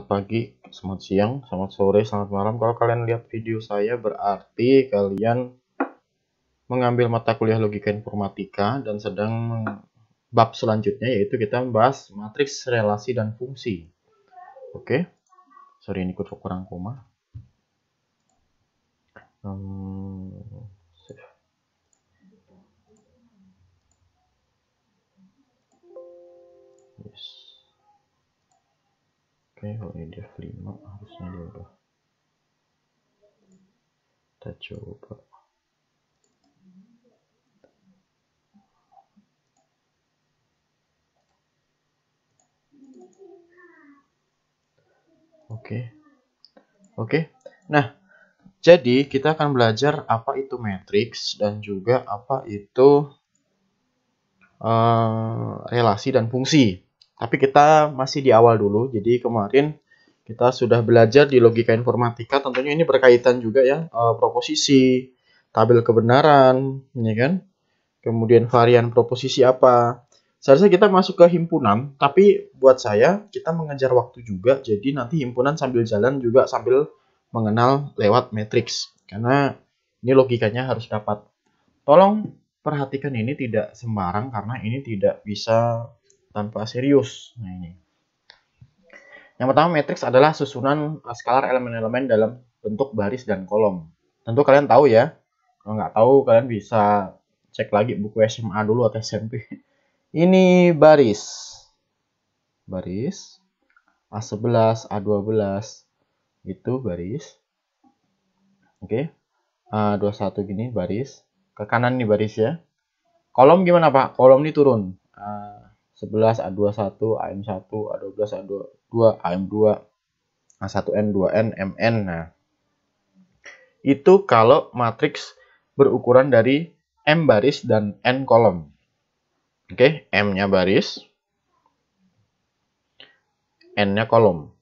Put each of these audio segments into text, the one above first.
selamat pagi, selamat siang, selamat sore, selamat malam. Kalau kalian lihat video saya berarti kalian mengambil mata kuliah logika informatika dan sedang bab selanjutnya yaitu kita membahas matriks relasi dan fungsi. Oke. Okay? Sorry ini kurang koma. Hmm. oke eh, okay, oh, kalau ini div 5 harusnya dia udah kita coba Oke. Okay. Oke. Okay. Nah, jadi kita akan belajar apa itu matrix dan juga apa itu uh, relasi dan fungsi. Tapi kita masih di awal dulu. Jadi kemarin kita sudah belajar di logika informatika. Tentunya ini berkaitan juga ya e, proposisi, tabel kebenaran, ya kan? Kemudian varian proposisi apa? Seharusnya kita masuk ke himpunan, tapi buat saya kita mengejar waktu juga. Jadi nanti himpunan sambil jalan juga sambil mengenal lewat matriks. Karena ini logikanya harus dapat. Tolong perhatikan ini tidak sembarang karena ini tidak bisa tanpa serius. Nah ini. Yang pertama matriks adalah susunan skalar elemen-elemen dalam bentuk baris dan kolom. Tentu kalian tahu ya. Kalau nggak tahu kalian bisa cek lagi buku SMA dulu atau SMP. Ini baris. Baris. A11, A12 itu baris. Oke. A21 gini baris. Ke kanan nih baris ya. Kolom gimana Pak? Kolom ini turun. Ah, 11 A21 AM1 A12 A22 AM2 A1N 2N MN nah itu kalau matriks berukuran dari M baris dan N kolom. Oke, okay, M-nya baris, N-nya kolom.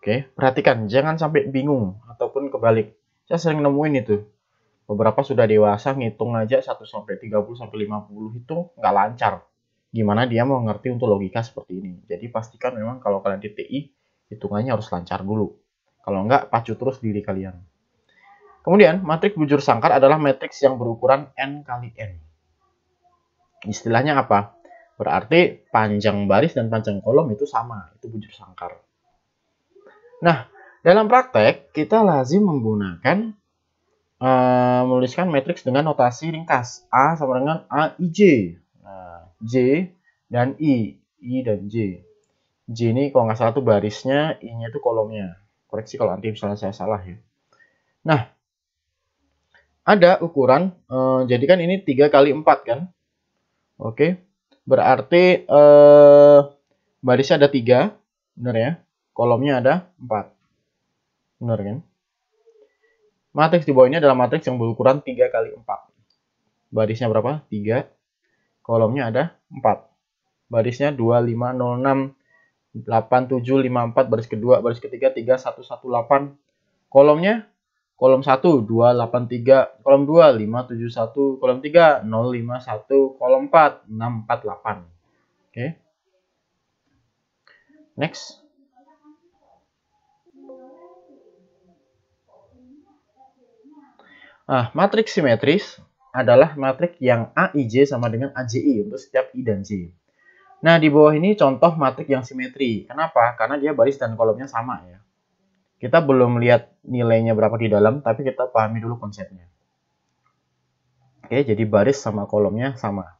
Oke, okay, perhatikan, jangan sampai bingung ataupun kebalik. Saya sering nemuin itu. Beberapa sudah dewasa ngitung aja 1 sampai 30 sampai 50 itu nggak lancar gimana dia mau ngerti untuk logika seperti ini. Jadi pastikan memang kalau kalian di TI, hitungannya harus lancar dulu. Kalau enggak, pacu terus diri kalian. Kemudian, matriks bujur sangkar adalah matriks yang berukuran N kali N. Istilahnya apa? Berarti panjang baris dan panjang kolom itu sama, itu bujur sangkar. Nah, dalam praktek, kita lazim menggunakan uh, menuliskan matriks dengan notasi ringkas A sama dengan AIJ J dan I I dan J J ini kalau nggak salah tuh barisnya I nya itu kolomnya koreksi kalau nanti misalnya saya salah ya nah ada ukuran eh, jadi kan ini 3 kali 4 kan oke berarti eh, barisnya ada 3 bener ya kolomnya ada 4 bener kan matriks di bawah ini adalah matriks yang berukuran 3 kali 4 barisnya berapa? 3 kolomnya ada 4. Barisnya 2, 5, 0, 6, 8, 7, 5, 4, baris kedua, baris ketiga 3, 1, 1, 8. Kolomnya kolom 1, 2, 8, 3, kolom 2, 5, 7, 1, kolom 3, 0, 5, 1, kolom 4, 6, 4, 8. Oke. Okay. Next. Nah, matriks simetris adalah matriks yang AIJ sama dengan AJI untuk setiap I dan J. Nah, di bawah ini contoh matriks yang simetri. Kenapa? Karena dia baris dan kolomnya sama ya. Kita belum lihat nilainya berapa di dalam, tapi kita pahami dulu konsepnya. Oke, jadi baris sama kolomnya sama.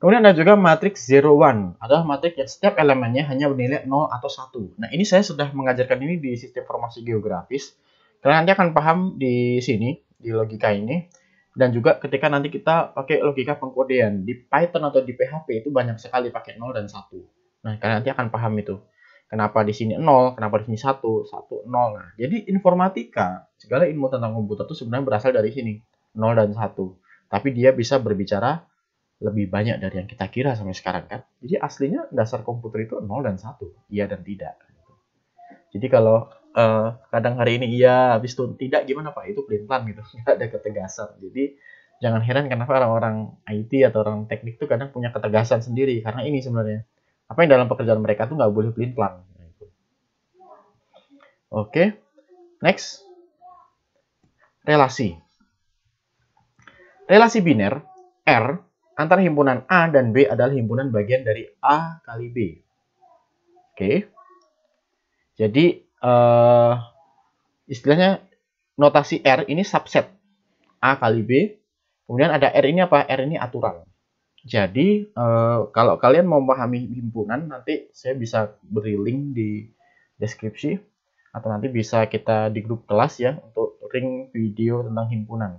Kemudian ada juga matriks 0, 1. Adalah matriks yang setiap elemennya hanya bernilai 0 atau 1. Nah, ini saya sudah mengajarkan ini di sistem formasi geografis. Kalian nanti akan paham di sini, di logika ini dan juga ketika nanti kita pakai logika pengkodean di Python atau di PHP itu banyak sekali pakai 0 dan 1. Nah, kalian nanti akan paham itu. Kenapa di sini 0, kenapa di sini 1, 1, 0. Nah, jadi informatika, segala ilmu tentang komputer itu sebenarnya berasal dari sini, 0 dan 1. Tapi dia bisa berbicara lebih banyak dari yang kita kira sampai sekarang kan. Jadi aslinya dasar komputer itu 0 dan 1, iya dan tidak. Jadi kalau uh, kadang hari ini iya, habis itu tidak gimana Pak? Itu plan gitu, nggak ada ketegasan. Jadi jangan heran kenapa orang-orang IT atau orang teknik itu kadang punya ketegasan sendiri karena ini sebenarnya apa yang dalam pekerjaan mereka tuh nggak boleh pelintang. plan. Oke, okay. next relasi. Relasi biner R antara himpunan A dan B adalah himpunan bagian dari A kali B. Oke. Okay. Jadi uh, istilahnya notasi R ini subset A kali B. Kemudian ada R ini apa? R ini aturan. Jadi uh, kalau kalian mau memahami himpunan nanti saya bisa beri link di deskripsi atau nanti bisa kita di grup kelas ya untuk ring video tentang himpunan.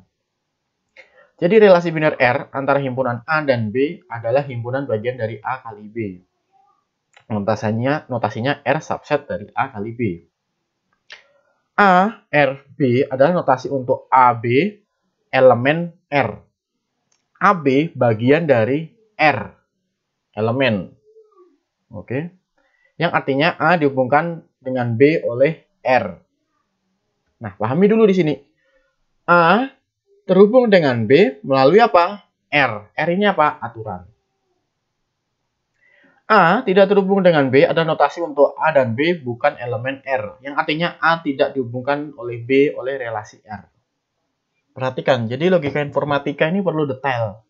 Jadi relasi biner R antara himpunan A dan B adalah himpunan bagian dari A kali B notasinya notasinya R subset dari A kali B. A, R, B adalah notasi untuk AB elemen R. AB bagian dari R elemen. Oke. Yang artinya A dihubungkan dengan B oleh R. Nah, pahami dulu di sini. A terhubung dengan B melalui apa? R. R ini apa? Aturan. A tidak terhubung dengan B ada notasi untuk A dan B bukan elemen R, yang artinya A tidak dihubungkan oleh B oleh relasi R. Perhatikan, jadi logika informatika ini perlu detail.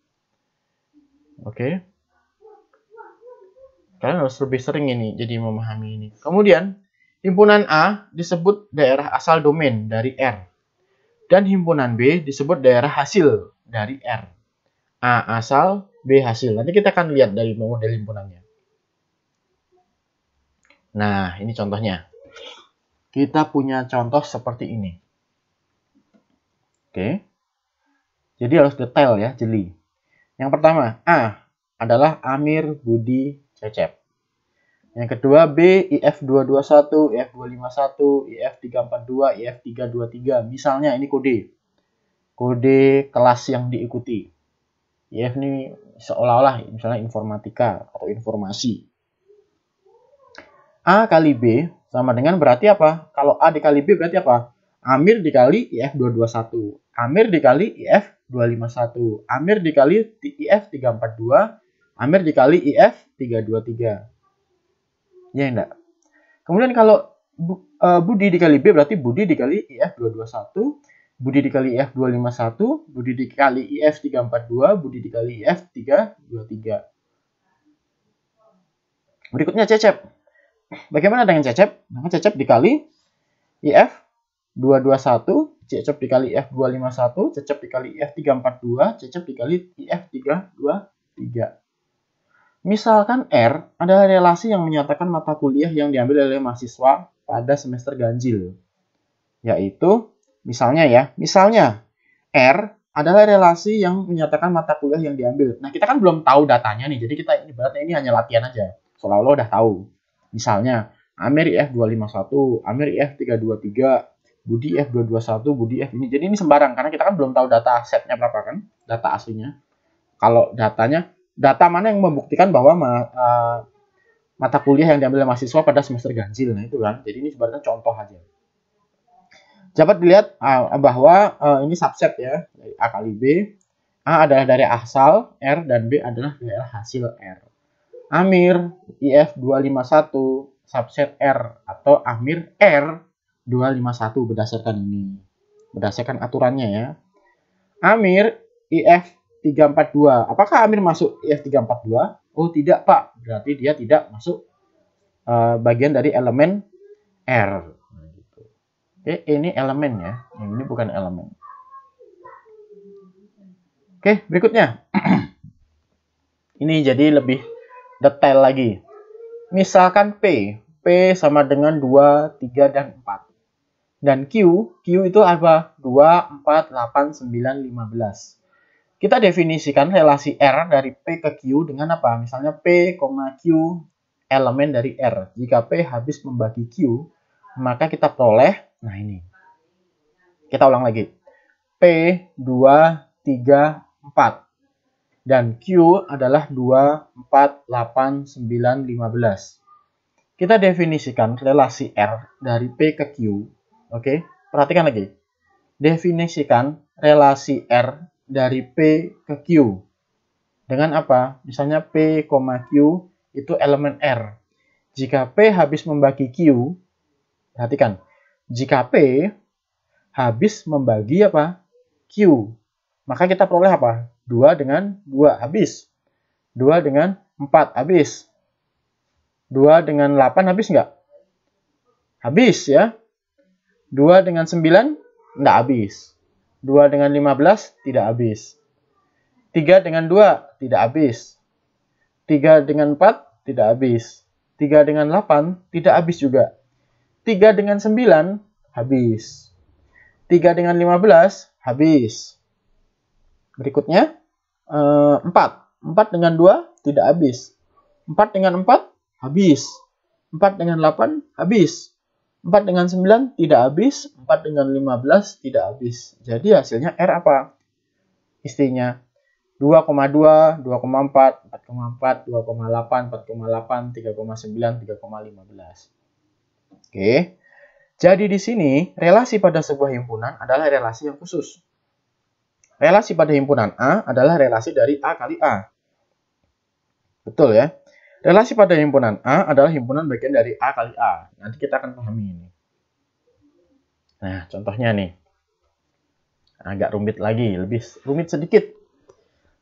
Oke. Okay. Kalian harus lebih sering ini jadi memahami ini. Kemudian, himpunan A disebut daerah asal domain dari R. Dan himpunan B disebut daerah hasil dari R. A asal, B hasil. Nanti kita akan lihat dari model himpunannya. Nah, ini contohnya. Kita punya contoh seperti ini. Oke. Jadi harus detail ya, jeli. Yang pertama, A adalah Amir Budi Cecep. Yang kedua, B, IF221, IF251, IF342, IF323. Misalnya ini kode. Kode kelas yang diikuti. IF ini seolah-olah misalnya informatika atau informasi A kali B sama dengan berarti apa? Kalau A dikali B berarti apa? Amir dikali IF221. Amir dikali IF251. Amir dikali IF342. Amir dikali IF323. Ya enggak? Kemudian kalau bu, uh, Budi dikali B berarti Budi dikali IF221. Budi dikali IF251. Budi dikali IF342. Budi dikali IF323. Berikutnya Cecep. Bagaimana dengan cecep? Nah, cecep dikali IF 221, cecep dikali IF 251, cecep dikali IF 342, cecep dikali IF 323. Misalkan R adalah relasi yang menyatakan mata kuliah yang diambil oleh mahasiswa pada semester ganjil. Yaitu, misalnya ya, misalnya R adalah relasi yang menyatakan mata kuliah yang diambil. Nah, kita kan belum tahu datanya nih, jadi kita ibaratnya ini hanya latihan aja. Seolah-olah udah tahu. Misalnya Amir F251, Amir F323, Budi F221, Budi F ini. Jadi ini sembarang karena kita kan belum tahu data asetnya berapa kan, data aslinya. Kalau datanya, data mana yang membuktikan bahwa ma uh, mata kuliah yang diambil mahasiswa pada semester ganjil, nah itu kan. Jadi ini sebenarnya contoh aja. Dapat dilihat uh, bahwa uh, ini subset ya, A kali B. A adalah dari asal R dan B adalah daerah hasil R. Amir IF251 subset R atau Amir R251 berdasarkan ini. Berdasarkan aturannya ya. Amir IF342. Apakah Amir masuk IF342? Oh tidak Pak. Berarti dia tidak masuk uh, bagian dari elemen R. Oke, nah, gitu. eh, ini elemen ya. ini bukan elemen. Oke, berikutnya. ini jadi lebih detail lagi. Misalkan P, P sama dengan 2, 3, dan 4. Dan Q, Q itu apa? 2, 4, 8, 9, 15. Kita definisikan relasi R dari P ke Q dengan apa? Misalnya P, Q elemen dari R. Jika P habis membagi Q, maka kita peroleh, nah ini. Kita ulang lagi. P, 2, 3, 4 dan Q adalah 2, 4, 8, 9, 15. Kita definisikan relasi R dari P ke Q. Oke, perhatikan lagi. Definisikan relasi R dari P ke Q. Dengan apa? Misalnya P, Q itu elemen R. Jika P habis membagi Q, perhatikan. Jika P habis membagi apa? Q. Maka kita peroleh apa? 2 dengan 2 habis. 2 dengan 4 habis. 2 dengan 8 habis nggak? Habis ya. 2 dengan 9 nggak habis. 2 dengan 15 tidak habis. 3 dengan 2 tidak habis. 3 dengan 4 tidak habis. 3 dengan 8 tidak habis juga. 3 dengan 9 habis. 3 dengan 15 habis. Berikutnya, 4. Eh, 4 dengan 2 tidak habis. 4 dengan 4 habis. 4 dengan 8 habis. 4 dengan 9 tidak habis, 4 dengan 15 tidak habis. Jadi hasilnya R apa? Istrinya 2,2, 2,4, 4,4, 2,8, 4,8, 3,9, 3,15. Oke. Jadi di sini relasi pada sebuah himpunan adalah relasi yang khusus. Relasi pada himpunan A adalah relasi dari A kali A. Betul ya? Relasi pada himpunan A adalah himpunan bagian dari A kali A. Nanti kita akan pahami ini. Nah, contohnya nih. Agak rumit lagi, lebih rumit sedikit.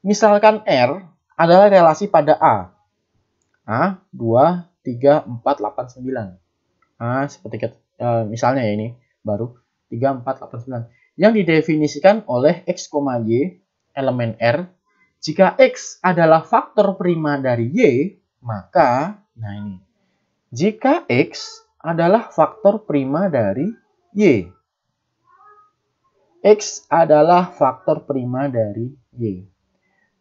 Misalkan R adalah relasi pada A. A 2 3 4 8 9. A seperti kita, eh, misalnya ya ini baru 3 4 8 9 yang didefinisikan oleh X, Y elemen R. Jika X adalah faktor prima dari Y, maka, nah ini, jika X adalah faktor prima dari Y. X adalah faktor prima dari Y.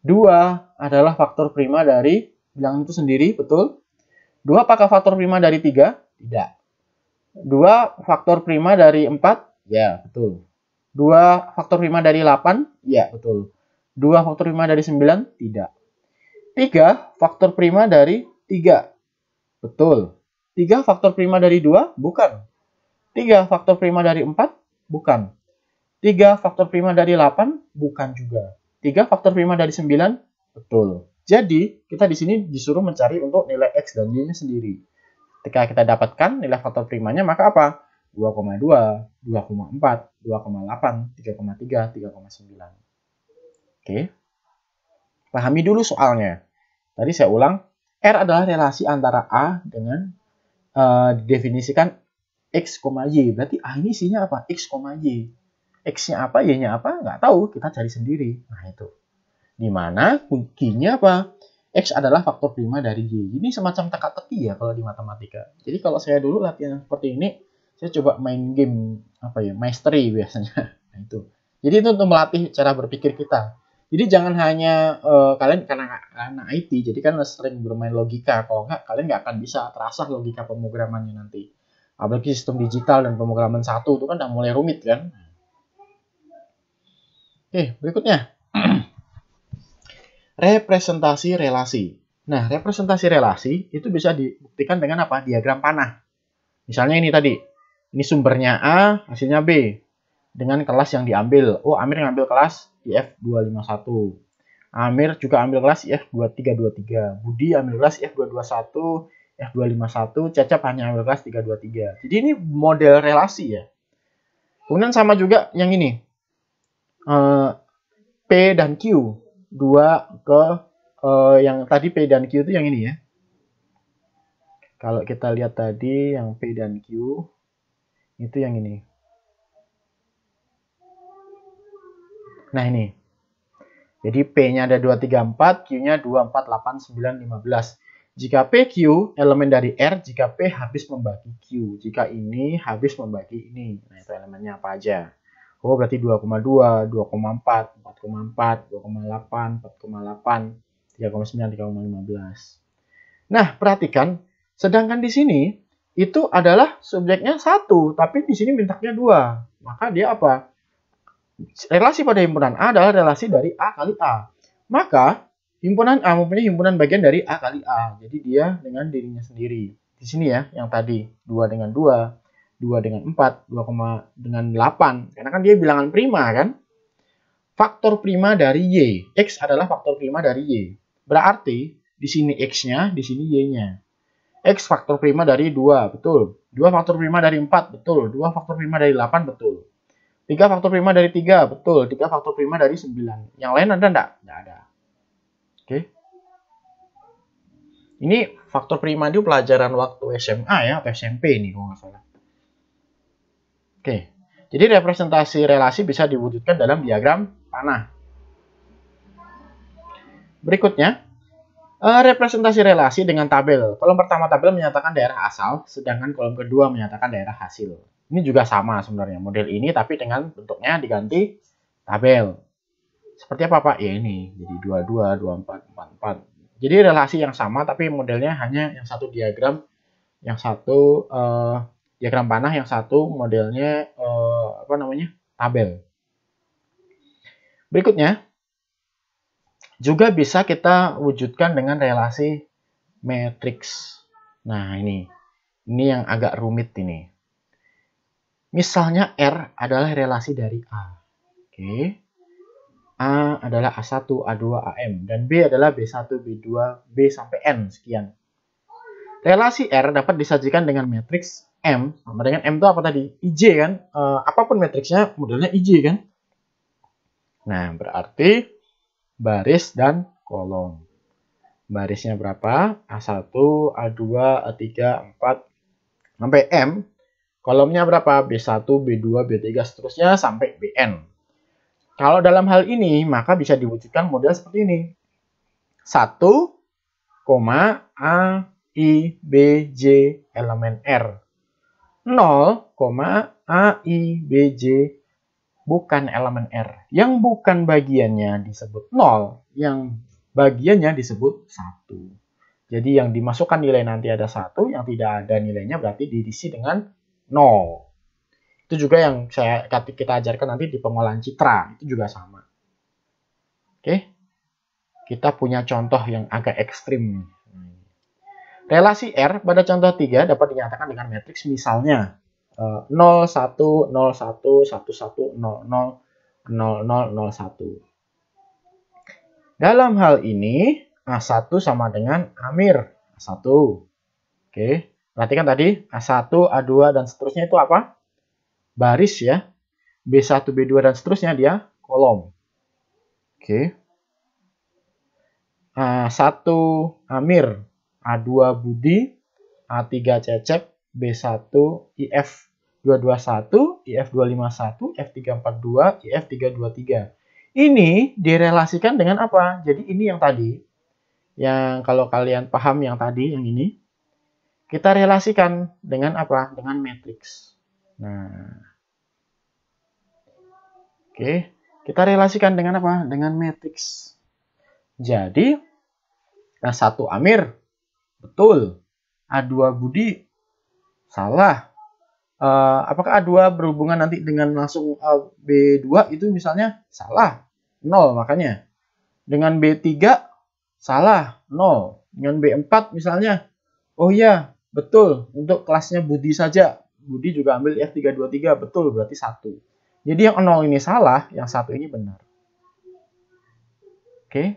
2 adalah faktor prima dari bilangan itu sendiri, betul? 2 apakah faktor prima dari 3? Tidak. 2 faktor prima dari 4? Ya, betul. 2 faktor 5 dari 8? Ya, betul. 2 faktor 5 dari 9? Tidak. 3 faktor prima dari 3? Betul. 3 faktor prima dari 2? Bukan. 3 faktor prima dari 4? Bukan. 3 faktor prima dari 8? Bukan juga. 3 faktor prima dari 9? Betul. Jadi, kita di sini disuruh mencari untuk nilai X dan Y-nya sendiri. Ketika kita dapatkan nilai faktor primanya, maka apa? 2,2, Oke. Pahami dulu soalnya. Tadi saya ulang, R adalah relasi antara A dengan uh, didefinisikan X, Y. Berarti A ini isinya apa? X, Y. X-nya apa, Y-nya apa? Nggak tahu, kita cari sendiri. Nah, itu. Di mana? kuncinya apa? X adalah faktor prima dari Y. Ini semacam teka-teki ya kalau di matematika. Jadi kalau saya dulu latihan seperti ini, saya coba main game apa ya mastery biasanya nah, itu jadi itu untuk melatih cara berpikir kita jadi jangan hanya uh, kalian karena anak IT jadi kan sering bermain logika kalau nggak kalian nggak akan bisa terasa logika pemrogramannya nanti apalagi sistem digital dan pemrograman satu itu kan udah mulai rumit kan oke berikutnya representasi relasi nah representasi relasi itu bisa dibuktikan dengan apa diagram panah misalnya ini tadi ini sumbernya A, hasilnya B. Dengan kelas yang diambil. Oh, Amir ngambil kelas IF251. Amir juga ambil kelas IF2323. Budi ambil kelas IF221, if 251 Cecep hanya ambil kelas 323. Jadi ini model relasi ya. Kemudian sama juga yang ini. Uh, P dan Q. Dua ke uh, yang tadi P dan Q itu yang ini ya. Kalau kita lihat tadi yang P dan Q, itu yang ini. Nah ini. Jadi P-nya ada 2, 3, 4, Q-nya 2, 4, 8, 9, 15. Jika PQ elemen dari R, jika P habis membagi Q. Jika ini habis membagi ini. Nah itu elemennya apa aja. Oh berarti 2,2, 2,4, 4,4, 2,8, 4,8, 3,9, 3,15. Nah perhatikan, sedangkan di sini itu adalah subjeknya satu, tapi di sini mintaknya dua. Maka dia apa? Relasi pada himpunan A adalah relasi dari A kali A. Maka himpunan A mempunyai himpunan bagian dari A kali A. Jadi dia dengan dirinya sendiri. Di sini ya, yang tadi 2 dengan 2, 2 dengan 4, 2, dengan 8. Karena kan dia bilangan prima kan? Faktor prima dari Y. X adalah faktor prima dari Y. Berarti di sini X-nya, di sini Y-nya. X faktor prima dari 2, betul. 2 faktor prima dari 4, betul. 2 faktor prima dari 8, betul. 3 faktor prima dari 3, betul. 3 faktor prima dari 9. Yang lain ada enggak? Enggak ada. Oke. Okay. Ini faktor prima itu pelajaran waktu SMA ya, atau SMP ini kalau nggak salah. Oke. Okay. Jadi representasi relasi bisa diwujudkan dalam diagram panah. Berikutnya, Eh, representasi relasi dengan tabel. Kolom pertama tabel menyatakan daerah asal, sedangkan kolom kedua menyatakan daerah hasil. Ini juga sama sebenarnya model ini, tapi dengan bentuknya diganti tabel. Seperti apa Pak? Ya ini, jadi 22, 24, 44. Jadi relasi yang sama, tapi modelnya hanya yang satu diagram, yang satu uh, diagram panah, yang satu modelnya uh, apa namanya tabel. Berikutnya, juga bisa kita wujudkan dengan relasi matrix. Nah, ini. Ini yang agak rumit ini. Misalnya R adalah relasi dari A. Oke. A adalah A1, A2, AM. Dan B adalah B1, B2, B sampai N. Sekian. Relasi R dapat disajikan dengan matriks M. Sama dengan M itu apa tadi? IJ kan? E, apapun matriksnya modelnya IJ kan? Nah, berarti baris dan kolom. Barisnya berapa? A1, A2, A3, A4, sampai M. Kolomnya berapa? B1, B2, B3, seterusnya sampai Bn. Kalau dalam hal ini, maka bisa diwujudkan model seperti ini. 1, A, I, B, J, elemen R. 0, A, I, B, J, bukan elemen R. Yang bukan bagiannya disebut 0, yang bagiannya disebut 1. Jadi yang dimasukkan nilai nanti ada 1, yang tidak ada nilainya berarti diisi dengan 0. Itu juga yang saya kita ajarkan nanti di pengolahan citra, itu juga sama. Oke. Kita punya contoh yang agak ekstrim. Relasi R pada contoh 3 dapat dinyatakan dengan matriks misalnya 01011100001. Eh, Dalam hal ini A1 sama dengan Amir A1. Oke, perhatikan tadi A1, A2 dan seterusnya itu apa? Baris ya. B1, B2 dan seterusnya dia kolom. Oke. A1 Amir, A2 Budi, A3 Cecep, B1 IF. IF251, F342, IF323. Ini direlasikan dengan apa? Jadi ini yang tadi, yang kalau kalian paham yang tadi, yang ini, kita relasikan dengan apa? Dengan matrix. Nah, oke, kita relasikan dengan apa? Dengan matrix. Jadi, A1 Amir, betul. A2 Budi, salah uh, apakah A2 berhubungan nanti dengan langsung A, B2 itu misalnya salah 0 makanya dengan B3 salah 0 dengan B4 misalnya oh iya betul untuk kelasnya Budi saja Budi juga ambil F323 betul berarti 1 jadi yang 0 ini salah yang satu ini benar oke okay.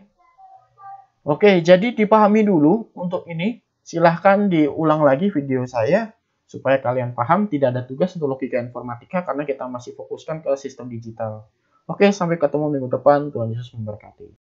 oke okay, jadi dipahami dulu untuk ini silahkan diulang lagi video saya Supaya kalian paham, tidak ada tugas untuk logika informatika karena kita masih fokuskan ke sistem digital. Oke, sampai ketemu minggu depan. Tuhan Yesus memberkati.